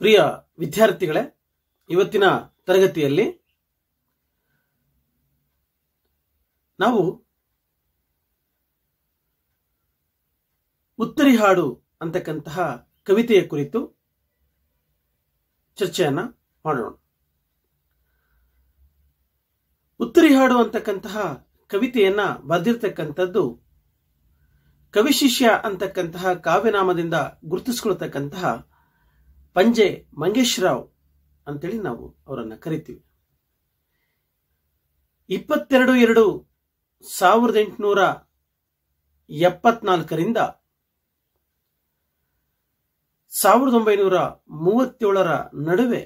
ಪ್ರಿಯ ವಿದ್ಯಾರ್ಥಿಗಳೇ ಇವತ್ತಿನ ತರಗತಿಯಲ್ಲಿ ನಾವು ಉತ್ತರಿ ಹಾಡು ಅಂತಕ್ಕಂತಹ ಕವಿತೆಯ ಕುರಿತು ಚರ್ಚೆಯನ್ನ ಮಾಡೋಣ ಉತ್ತರಿ ಹಾಡು ಅಂತಕ್ಕಂತಹ ಕವಿತೆಯನ್ನ ಬರೆದಿರ್ತಕ್ಕಂಥದ್ದು ಕವಿಶಿಷ್ಯ ಅಂತಕ್ಕಂತಹ ಕಾವ್ಯನಾಮದಿಂದ ಗುರುತಿಸಿಕೊಳ್ತಕ್ಕಂತಹ ಪಂಜೆ ಮಂಗೇಶ್ ರಾವ್ ಅಂತೇಳಿ ನಾವು ಅವರನ್ನು ಕರಿತೀವಿ ಇಪ್ಪತ್ತೆರಡು ಎರಡು ಸಾವಿರದ ಎಂಟುನೂರ ಎಪ್ಪತ್ನಾಲ್ಕರಿಂದ ಸಾವಿರದ ಒಂಬೈನೂರ ಮೂವತ್ತೇಳರ ನಡುವೆ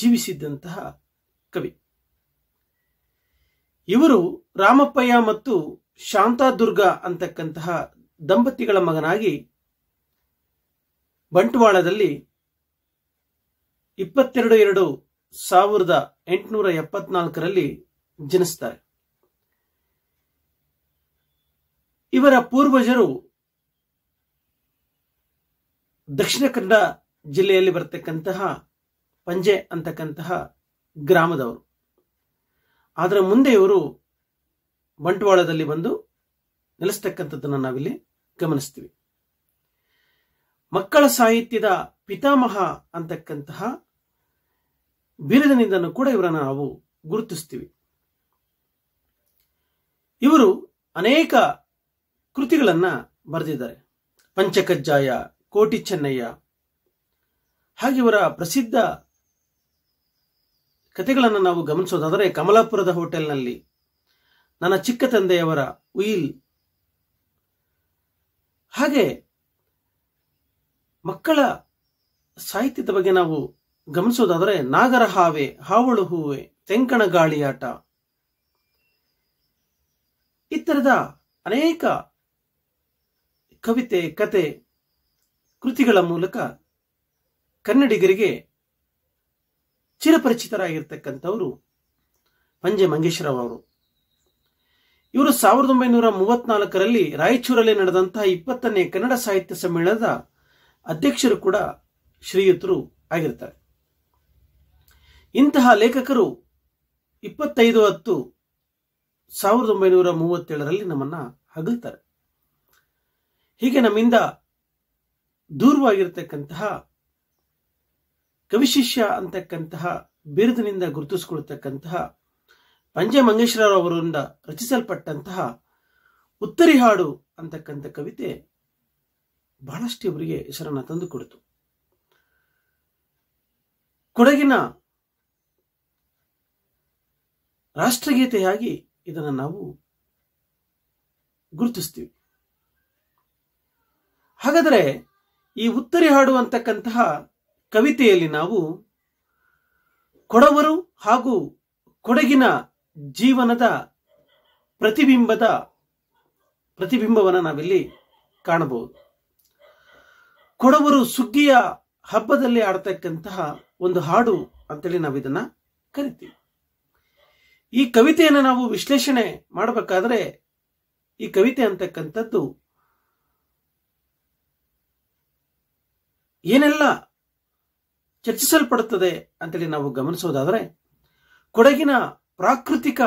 ಜೀವಿಸಿದ್ದಂತಹ ಕವಿ ಇವರು ರಾಮಪ್ಪಯ್ಯ ಮತ್ತು ಶಾಂತಾದುರ್ಗ ಅಂತಕ್ಕಂತಹ ದಂಪತಿಗಳ ಮಗನಾಗಿ ಬಂಟ್ವಾಳದಲ್ಲಿ ಇಪ್ಪತ್ತೆರಡು ಎರಡು ಸಾವಿರದ ಎಂಟುನೂರ ಎಪ್ಪತ್ನಾಲ್ಕರಲ್ಲಿ ಜನಿಸ್ತಾರೆ ಇವರ ಪೂರ್ವಜರು ದಕ್ಷಿಣ ಕನ್ನಡ ಜಿಲ್ಲೆಯಲ್ಲಿ ಬರತಕ್ಕಂತಹ ಪಂಜೆ ಅಂತಕ್ಕಂತಹ ಗ್ರಾಮದವರು ಅದರ ಮುಂದೆ ಇವರು ಬಂಟ್ವಾಳದಲ್ಲಿ ಬಂದು ನೆಲೆಸ್ತಕ್ಕಂಥದ್ದನ್ನು ನಾವಿಲ್ಲಿ ಗಮನಿಸ್ತೀವಿ ಮಕ್ಕಳ ಸಾಹಿತ್ಯದ ಪಿತಾಮಹ ಅಂತಕ್ಕಂತಹ ಬಿರುದಿನಿಂದನೂ ಕೂಡ ಇವರನ್ನು ನಾವು ಗುರುತಿಸ್ತೀವಿ ಇವರು ಅನೇಕ ಕೃತಿಗಳನ್ನ ಬರೆದಿದ್ದಾರೆ ಪಂಚಕಜ್ಜಾಯ ಕೋಟಿ ಚೆನ್ನಯ್ಯ ಹಾಗೆ ಇವರ ಪ್ರಸಿದ್ಧ ಕಥೆಗಳನ್ನು ನಾವು ಗಮನಿಸೋದಾದರೆ ಕಮಲಾಪುರದ ಹೋಟೆಲ್ನಲ್ಲಿ ನನ್ನ ಚಿಕ್ಕ ತಂದೆಯವರ ಉಯಿಲ್ ಹಾಗೆ ಮಕ್ಕಳ ಸಾಹಿತ್ಯದ ಬಗ್ಗೆ ನಾವು ಗಮನಿಸೋದಾದರೆ ನಾಗರ ಹಾವೆ ಹಾವಳು ಹೂವೆ ತೆಂಕಣ ಗಾಳಿಯಾಟ ಇತರದ ಅನೇಕ ಕವಿತೆ ಕತೆ ಕೃತಿಗಳ ಮೂಲಕ ಕನ್ನಡಿಗರಿಗೆ ಚಿರಪರಿಚಿತರಾಗಿರ್ತಕ್ಕಂಥವರು ಪಂಜೆ ಮಂಗೇಶ್ವರರಾವ್ ಅವರು ಇವರು ಸಾವಿರದ ಒಂಬೈನೂರ ಮೂವತ್ನಾಲ್ಕರಲ್ಲಿ ರಾಯಚೂರಲ್ಲಿ ನಡೆದಂತಹ ಇಪ್ಪತ್ತನೇ ಕನ್ನಡ ಸಾಹಿತ್ಯ ಸಮ್ಮೇಳನದ ಅಧ್ಯಕ್ಷರು ಕೂಡ ಶ್ರೀಯುತರು ಆಗಿರ್ತಾರೆ ಇಂತಹ ಲೇಖಕರು ಇಪ್ಪತ್ತೈದು ಹತ್ತು ಸಾವಿರದ ಒಂಬೈನೂರ ಮೂವತ್ತೇಳರಲ್ಲಿ ನಮ್ಮನ್ನ ಹಗಲ್ತಾರೆ ಹೀಗೆ ನಮ್ಮಿಂದ ದೂರವಾಗಿರ್ತಕ್ಕಂತಹ ಕವಿಶಿಷ್ಯ ಅಂತಕ್ಕಂತಹ ಬಿರುದಿನಿಂದ ಗುರುತಿಸಿಕೊಳ್ತಕ್ಕಂತಹ ಪಂಜೆ ಮಂಗೇಶ್ವರ ಅವರಿಂದ ರಚಿಸಲ್ಪಟ್ಟಂತಹ ಉತ್ತರಿ ಹಾಡು ಅಂತಕ್ಕಂಥ ಕವಿತೆ ಬಹಳಷ್ಟು ಇವರಿಗೆ ಹೆಸರನ್ನು ತಂದು ಕೊಡಿತು ಕೊಡಗಿನ ರಾಷ್ಟ್ರಗೀತೆಯಾಗಿ ಇದನ್ನು ನಾವು ಗುರುತಿಸ್ತೀವಿ ಹಾಗಾದರೆ ಈ ಉತ್ತರಿ ಹಾಡುವಂತಕ್ಕಂತಹ ಕವಿತೆಯಲ್ಲಿ ನಾವು ಕೊಡವರು ಹಾಗೂ ಕೊಡಗಿನ ಜೀವನದ ಪ್ರತಿಬಿಂಬದ ಪ್ರತಿಬಿಂಬವನ್ನು ನಾವಿಲ್ಲಿ ಕಾಣಬಹುದು ಕೊಡವರು ಸುಗ್ಗಿಯ ಹಬ್ಬದಲ್ಲಿ ಆಡ್ತಕ್ಕಂತಹ ಒಂದು ಹಾಡು ಅಂತೇಳಿ ನಾವು ಇದನ್ನ ಕರಿತೀವಿ ಈ ಕವಿತೆಯನ್ನು ನಾವು ವಿಶ್ಲೇಷಣೆ ಮಾಡಬೇಕಾದ್ರೆ ಈ ಕವಿತೆ ಅಂತಕ್ಕಂಥದ್ದು ಏನೆಲ್ಲ ಚರ್ಚಿಸಲ್ಪಡುತ್ತದೆ ಅಂತೇಳಿ ನಾವು ಗಮನಿಸೋದಾದರೆ ಕೊಡಗಿನ ಪ್ರಾಕೃತಿಕ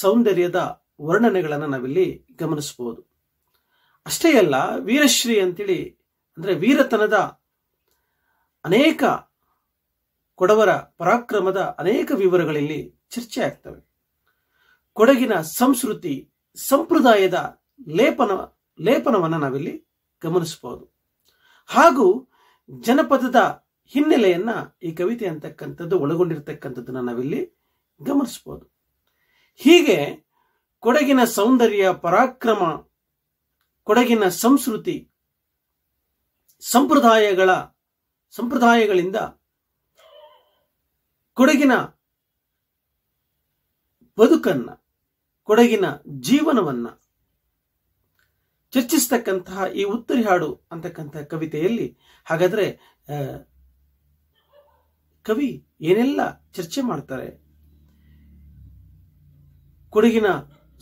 ಸೌಂದರ್ಯದ ವರ್ಣನೆಗಳನ್ನು ನಾವಿಲ್ಲಿ ಗಮನಿಸಬಹುದು ಅಷ್ಟೇ ಅಲ್ಲ ವೀರಶ್ರೀ ಅಂತೇಳಿ ಅಂದರೆ ವೀರತನದ ಅನೇಕ ಕೊಡವರ ಪರಾಕ್ರಮದ ಅನೇಕ ವಿವರಗಳಲ್ಲಿ ಚರ್ಚೆ ಆಗ್ತವೆ ಕೊಡಗಿನ ಸಂಸ್ಕೃತಿ ಸಂಪ್ರದಾಯದ ಲೇಪನ ಲೇಪನವನ್ನು ನಾವಿಲ್ಲಿ ಗಮನಿಸಬಹುದು ಹಾಗೂ ಜನಪದದ ಹಿನ್ನೆಲೆಯನ್ನ ಈ ಕವಿತೆ ಅಂತಕ್ಕಂಥದ್ದು ಒಳಗೊಂಡಿರ್ತಕ್ಕಂಥದ್ದನ್ನ ನಾವಿಲ್ಲಿ ಗಮನಿಸಬಹುದು ಹೀಗೆ ಕೊಡಗಿನ ಸೌಂದರ್ಯ ಪರಾಕ್ರಮ ಕೊಡಗಿನ ಸಂಸ್ಕೃತಿ ಸಂಪ್ರದಾಯಗಳ ಸಂಪ್ರದಾಯಗಳಿಂದ ಕೊಡಗಿನ ಬದುಕನ್ನ ಕೊಡಗಿನ ಜೀವನವನ್ನ ಚರ್ಚಿಸ್ತಕ್ಕಂತಹ ಈ ಉತ್ತರಿ ಹಾಡು ಅಂತಕ್ಕಂತಹ ಕವಿತೆಯಲ್ಲಿ ಹಾಗಾದ್ರೆ ಕವಿ ಏನೆಲ್ಲ ಚರ್ಚೆ ಮಾಡ್ತಾರೆ ಕೊಡಗಿನ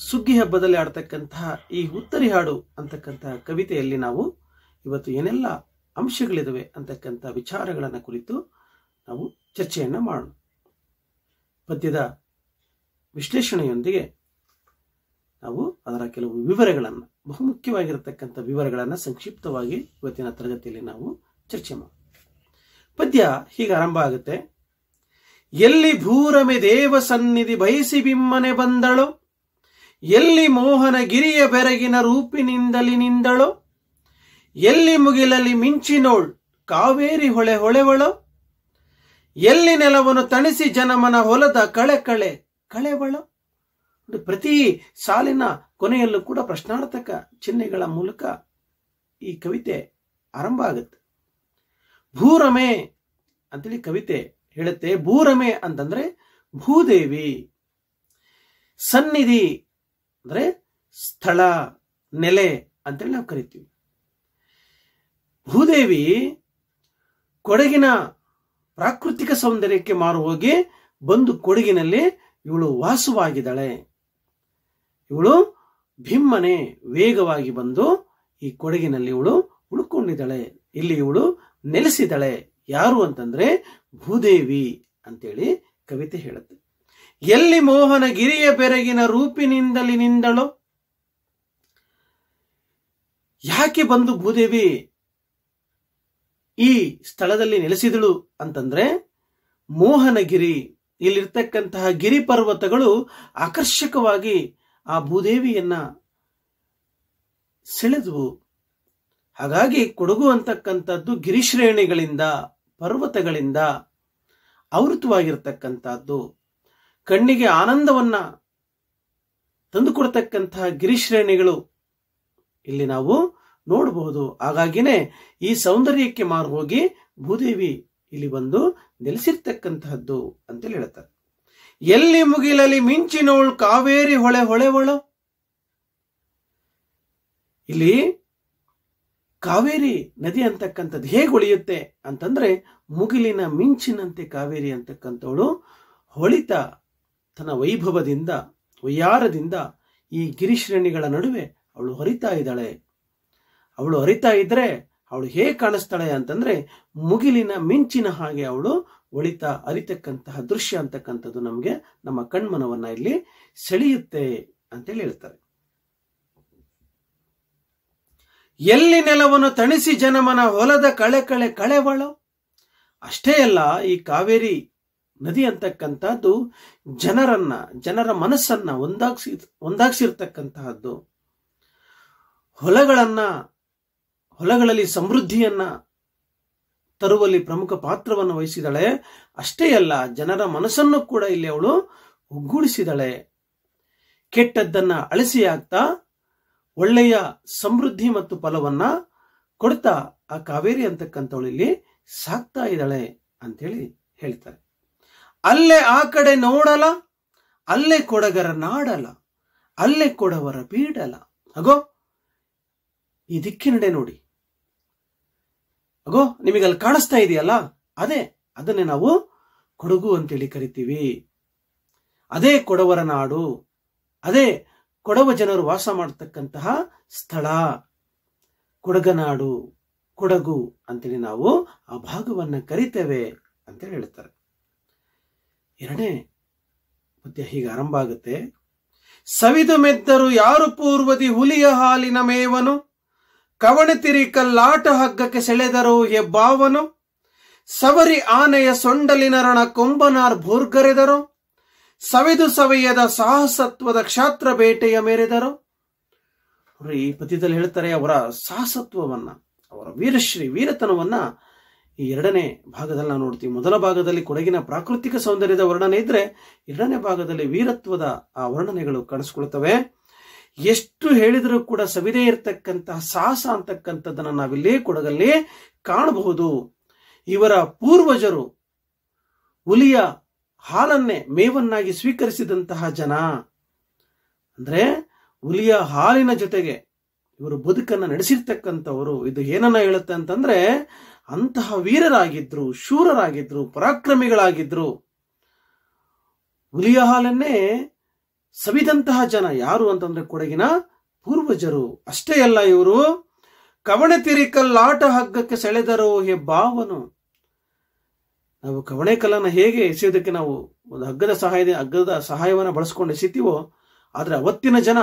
ಸುಗ್ಗಿ ಹಬ್ಬದಲ್ಲಿ ಆಡ್ತಕ್ಕಂತಹ ಈ ಉತ್ತರಿ ಹಾಡು ಅಂತಕ್ಕಂತಹ ಕವಿತೆಯಲ್ಲಿ ನಾವು ಇವತ್ತು ಏನೆಲ್ಲ ಅಂಶಗಳಿದಾವೆ ಅಂತಕ್ಕಂಥ ವಿಚಾರಗಳನ್ನು ಕುರಿತು ನಾವು ಚರ್ಚೆಯನ್ನು ಮಾಡೋಣ ಪದ್ಯದ ವಿಶ್ಲೇಷಣೆಯೊಂದಿಗೆ ನಾವು ಅದರ ಕೆಲವು ವಿವರಗಳನ್ನು ಬಹುಮುಖ್ಯವಾಗಿರತಕ್ಕಂಥ ವಿವರಗಳನ್ನು ಸಂಕ್ಷಿಪ್ತವಾಗಿ ಇವತ್ತಿನ ತರಗತಿಯಲ್ಲಿ ನಾವು ಚರ್ಚೆ ಮಾಡೋಣ ಪದ್ಯ ಹೀಗೆ ಆರಂಭ ಆಗುತ್ತೆ ಎಲ್ಲಿ ಭೂರಮೆ ದೇವ ಸನ್ನಿಧಿ ಬಯಸಿ ಬಿಮ್ಮನೆ ಬಂದಳು ಎಲ್ಲಿ ಮೋಹನ ಗಿರಿಯ ಬೆರಗಿನ ರೂಪಿನಿಂದಲಿ ನಿಂದಳು ಎಲ್ಲಿ ಮುಗಿಲಲ್ಲಿ ಮಿಂಚಿನೋಳ್ ಕಾವೇರಿ ಹೊಳೆ ಹೊಳೆವಳು ಎಲ್ಲಿ ನೆಲವನ್ನು ತಣಿಸಿ ಜನಮನ ಹೊಲದ ಕಳೆ ಕಳೆ ಕಳೆವಳೋ ಪ್ರತಿ ಸಾಲಿನ ಕೊನೆಯಲ್ಲೂ ಕೂಡ ಪ್ರಶ್ನಾರ್ಥಕ ಚಿಹ್ನೆಗಳ ಮೂಲಕ ಈ ಕವಿತೆ ಆರಂಭ ಆಗುತ್ತೆ ಭೂರಮೆ ಅಂತೇಳಿ ಕವಿತೆ ಹೇಳುತ್ತೆ ಭೂರಮೆ ಅಂತಂದ್ರೆ ಭೂದೇವಿ ಸನ್ನಿಧಿ ಅಂದ್ರೆ ಸ್ಥಳ ನೆಲೆ ಅಂತೇಳಿ ನಾವು ಕರಿತೀವಿ ಭೂದೇವಿ ಕೊಡಗಿನ ಪ್ರಾಕೃತಿಕ ಸೌಂದರ್ಯಕ್ಕೆ ಮಾರು ಹೋಗಿ ಬಂದು ಕೊಡಗಿನಲ್ಲಿ ಇವಳು ವಾಸವಾಗಿದ್ದಾಳೆ ಇವಳು ಭಿಮ್ಮನೆ ವೇಗವಾಗಿ ಬಂದು ಈ ಕೊಡಗಿನಲ್ಲಿ ಇವಳು ಉಳ್ಕೊಂಡಿದ್ದಾಳೆ ಇಲ್ಲಿ ಇವಳು ನೆಲೆಸಿದಳೆ ಯಾರು ಅಂತಂದ್ರೆ ಭೂದೇವಿ ಅಂತೇಳಿ ಕವಿತೆ ಹೇಳುತ್ತೆ ಎಲ್ಲಿ ಮೋಹನ ಗಿರಿಯ ಬೆರಗಿನ ರೂಪಿನಿಂದಲಿ ನಿಂದಳು ಯಾಕೆ ಬಂದು ಭೂದೇವಿ ಈ ಸ್ಥಳದಲ್ಲಿ ನೆಲೆಸಿದಳು ಅಂತಂದ್ರೆ ಮೋಹನಗಿರಿ ಇಲ್ಲಿರ್ತಕ್ಕಂತಹ ಗಿರಿ ಪರ್ವತಗಳು ಆಕರ್ಷಕವಾಗಿ ಆ ಭೂದೇವಿಯನ್ನ ಸೆಳೆದವು ಹಾಗಾಗಿ ಕೊಡಗು ಅಂತಕ್ಕಂಥದ್ದು ಗಿರಿಶ್ರೇಣಿಗಳಿಂದ ಪರ್ವತಗಳಿಂದ ಆವೃತವಾಗಿರ್ತಕ್ಕಂಥದ್ದು ಕಣ್ಣಿಗೆ ಆನಂದವನ್ನ ತಂದುಕೊಡ್ತಕ್ಕಂತಹ ಗಿರಿಶ್ರೇಣಿಗಳು ಇಲ್ಲಿ ನಾವು ನೋಡಬಹುದು ಹಾಗಾಗಿನೇ ಈ ಸೌಂದರ್ಯಕ್ಕೆ ಮಾರು ಹೋಗಿ ಭೂದೇವಿ ಇಲ್ಲಿ ಬಂದು ನೆಲೆಸಿರ್ತಕ್ಕಂತಹದ್ದು ಅಂತೇಳಿ ಹೇಳ್ತಾರೆ ಎಲ್ಲಿ ಮುಗಿಲಲ್ಲಿ ಮಿಂಚಿನೋಳ್ ಕಾವೇರಿ ಹೊಳೆ ಹೊಳೆವಳು ಇಲ್ಲಿ ಕಾವೇರಿ ನದಿ ಅಂತಕ್ಕಂಥದ್ದು ಹೇಗೆ ಉಳಿಯುತ್ತೆ ಅಂತಂದ್ರೆ ಮುಗಿಲಿನ ಮಿಂಚಿನಂತೆ ಕಾವೇರಿ ಅಂತಕ್ಕಂಥವಳು ಹೊಳಿತ ತನ್ನ ವೈಭವದಿಂದ ವಯ್ಯಾರದಿಂದ ಈ ಗಿರಿಶ್ರೇಣಿಗಳ ನಡುವೆ ಅವಳು ಹೊರಿತಾ ಇದ್ದಾಳೆ ಅವಳು ಅರಿತಾ ಇದ್ರೆ ಅವಳು ಹೇಗೆ ಕಾಣಿಸ್ತಾಳೆ ಅಂತಂದ್ರೆ ಮುಗಿಲಿನ ಮಿಂಚಿನ ಹಾಗೆ ಅವಳು ಒಳಿತಾ ಅರಿತಕ್ಕಂತಹ ದೃಶ್ಯ ಅಂತಕ್ಕಂಥದ್ದು ನಮಗೆ ನಮ್ಮ ಕಣ್ಮನವನ್ನ ಇಲ್ಲಿ ಸೆಳೆಯುತ್ತೆ ಅಂತೇಳಿ ಹೇಳ್ತಾರೆ ಎಲ್ಲಿ ನೆಲವನ್ನು ತಣಿಸಿ ಜನಮನ ಹೊಲದ ಕಳೆ ಕಳೆ ಕಳೆವಳು ಅಷ್ಟೇ ಅಲ್ಲ ಈ ಕಾವೇರಿ ನದಿ ಅಂತಕ್ಕಂಥದ್ದು ಜನರನ್ನ ಜನರ ಮನಸ್ಸನ್ನ ಒಂದಾಗ್ಸಿ ಒಂದಾಗ್ಸಿರ್ತಕ್ಕಂತಹದ್ದು ಹೊಲಗಳನ್ನ ಹೊಲಗಳಲ್ಲಿ ಸಮೃದ್ಧಿಯನ್ನ ತರುವಲ್ಲಿ ಪ್ರಮುಖ ಪಾತ್ರವನ್ನು ವಹಿಸಿದಳೆ ಅಷ್ಟೇ ಅಲ್ಲ ಜನರ ಮನಸ್ಸನ್ನು ಕೂಡ ಇಲ್ಲಿ ಅವಳು ಒಗ್ಗೂಡಿಸಿದಳೆ ಕೆಟ್ಟದ್ದನ್ನ ಅಳಿಸಿ ಹಾಕ್ತಾ ಒಳ್ಳೆಯ ಸಮೃದ್ಧಿ ಮತ್ತು ಫಲವನ್ನ ಕೊಡ್ತಾ ಆ ಕಾವೇರಿ ಅಂತಕ್ಕಂಥವಳು ಇಲ್ಲಿ ಸಾಕ್ತಾ ಇದ್ದಾಳೆ ಅಂತೇಳಿ ಹೇಳ್ತಾರೆ ಅಲ್ಲೇ ಆ ಕಡೆ ನೋಡಲ ಅಲ್ಲೇ ಕೊಡಗರ ನಾಡಲ ಅಲ್ಲೇ ಕೊಡವರ ಬೀಡಲ ಹಾಗೋ ಈ ದಿಕ್ಕಿನಡೆ ನೋಡಿ ಅಗೋ ನಿಮಗೆ ಅಲ್ಲಿ ಕಾಣಿಸ್ತಾ ಇದೆಯಲ್ಲ ಅದೇ ಅದನ್ನೇ ನಾವು ಕೊಡಗು ಅಂತೇಳಿ ಕರಿತೀವಿ ಅದೇ ಕೊಡವರ ನಾಡು ಅದೇ ಕೊಡವ ಜನರು ವಾಸ ಮಾಡತಕ್ಕಂತಹ ಸ್ಥಳ ಕೊಡಗನಾಡು ಕೊಡಗು ಅಂತೇಳಿ ನಾವು ಆ ಭಾಗವನ್ನ ಕರಿತೇವೆ ಅಂತ ಹೇಳ್ತಾರೆ ಎರಡನೇ ಪದ್ಯ ಹೀಗೆ ಆರಂಭ ಆಗುತ್ತೆ ಸವಿದು ಮೆದ್ದರು ಯಾರು ಪೂರ್ವದಿ ಹುಲಿಯ ಹಾಲಿನ ಮೇವನು ಕವಣತಿರಿ ಕಲ್ಲಾಟ ಹಗ್ಗಕ್ಕೆ ಸೆಳೆದರು ಹೆಬ್ಬಾವನು ಸವರಿ ಆನೆಯ ಸೊಂಡಲಿನ ರಣ ಕೊಂಬನಾರ್ ಭೂರ್ಗರೆದರು ಸವೆದು ಸವೆಯದ ಸಾಹಸತ್ವದ ಕ್ಷಾತ್ರ ಬೇಟೆಯ ಮೇರೆದರು ಅವರು ಈ ಪದ್ಯದಲ್ಲಿ ಹೇಳ್ತಾರೆ ಅವರ ಸಾಹಸತ್ವವನ್ನ ಅವರ ವೀರಶ್ರೀ ವೀರತನವನ್ನ ಈ ಎರಡನೇ ಭಾಗದಲ್ಲಿ ನಾವು ನೋಡ್ತೀವಿ ಮೊದಲ ಭಾಗದಲ್ಲಿ ಕೊಡಗಿನ ಪ್ರಾಕೃತಿಕ ಸೌಂದರ್ಯದ ವರ್ಣನೆ ಇದ್ರೆ ಎರಡನೇ ಭಾಗದಲ್ಲಿ ವೀರತ್ವದ ಆ ವರ್ಣನೆಗಳು ಕಾಣಿಸ್ಕೊಳ್ತವೆ ಎಷ್ಟು ಹೇಳಿದರೂ ಕೂಡ ಸವಿದೇ ಇರತಕ್ಕಂತಹ ಸಾಹಸ ಅಂತಕ್ಕಂಥದ್ದನ್ನು ನಾವಿಲ್ಲೇ ಕೊಡಗಲ್ಲೇ ಕಾಣಬಹುದು ಇವರ ಪೂರ್ವಜರು ಹುಲಿಯ ಹಾಲನ್ನೇ ಮೇವನ್ನಾಗಿ ಸ್ವೀಕರಿಸಿದಂತಹ ಜನ ಅಂದ್ರೆ ಹುಲಿಯ ಹಾಲಿನ ಜೊತೆಗೆ ಇವರು ಬದುಕನ್ನು ನಡೆಸಿರ್ತಕ್ಕಂಥವರು ಇದು ಏನನ್ನ ಹೇಳುತ್ತೆ ಅಂತಂದ್ರೆ ಅಂತಹ ವೀರರಾಗಿದ್ರು ಶೂರರಾಗಿದ್ರು ಪರಾಕ್ರಮಿಗಳಾಗಿದ್ರು ಹುಲಿಯ ಹಾಲನ್ನೇ ಸವಿದಂತಹ ಜನ ಯಾರು ಅಂತಂದ್ರೆ ಕೊಡಗಿನ ಪೂರ್ವಜರು ಅಷ್ಟೇ ಅಲ್ಲ ಇವರು ಕವಣೆ ತಿರಿಕಲ್ಲಾಟ ಹಗ್ಗಕ್ಕೆ ಸೆಳೆದರೋ ಹೆಬ್ಬಾವನು ನಾವು ಕವಣೆ ಕಲ್ಲನ್ನ ಹೇಗೆ ಎಸೆಯೋದಕ್ಕೆ ನಾವು ಒಂದು ಹಗ್ಗದ ಸಹಾಯದ ಹಗ್ಗದ ಸಹಾಯವನ್ನ ಬಳಸ್ಕೊಂಡು ಎಸಿತೀವೋ ಆದ್ರೆ ಅವತ್ತಿನ ಜನ